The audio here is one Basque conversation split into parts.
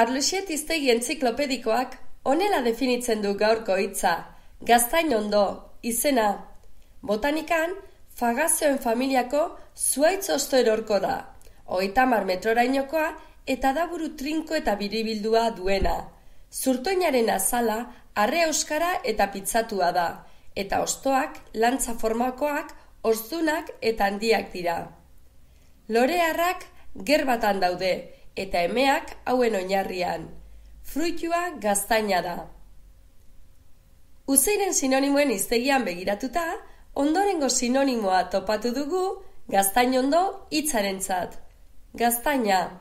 Arluxet iztegi entziklopedikoak onela definitzen du gaurko hitza, gaztain ondo, izena. Botanikan, fagazioen familiako zuaitz osto erorko da, oita mar metrorainokoa eta daburu trinko eta biribildua duena. Zurtoinaren azala, arre euskara eta pitzatua da, eta ostoak, lantza formakoak, orzunak eta handiak dira. Lore harrak, gerbatan daude, eta emeak hauen oinarrian. Fruitua gaztaina da. Uzeiren sinonimoen iztegian begiratuta, ondorengo sinonimoa topatu dugu gaztainondo hitzaren Gaztaina.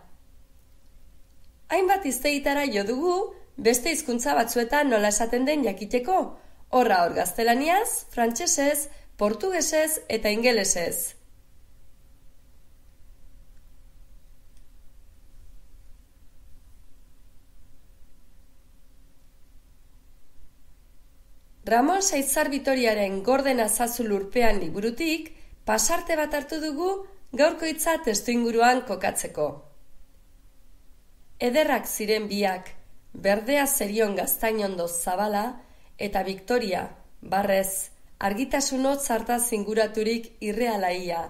Hainbat iztegitara jo dugu, beste hizkuntza batzuetan nola esaten den jakiteko, horra hor gaztelaniaz, frantsesez, portugesez eta ingelesez. Ramon Saitzar Vitoriaren gordena zazu lurpean liburutik, pasarte bat hartu dugu gaurko testu inguruan kokatzeko. Ederrak ziren biak, berdea zerion gaztainondo zabala eta Victoria, barrez, argitasun hotz hartaz inguraturik irrealaia.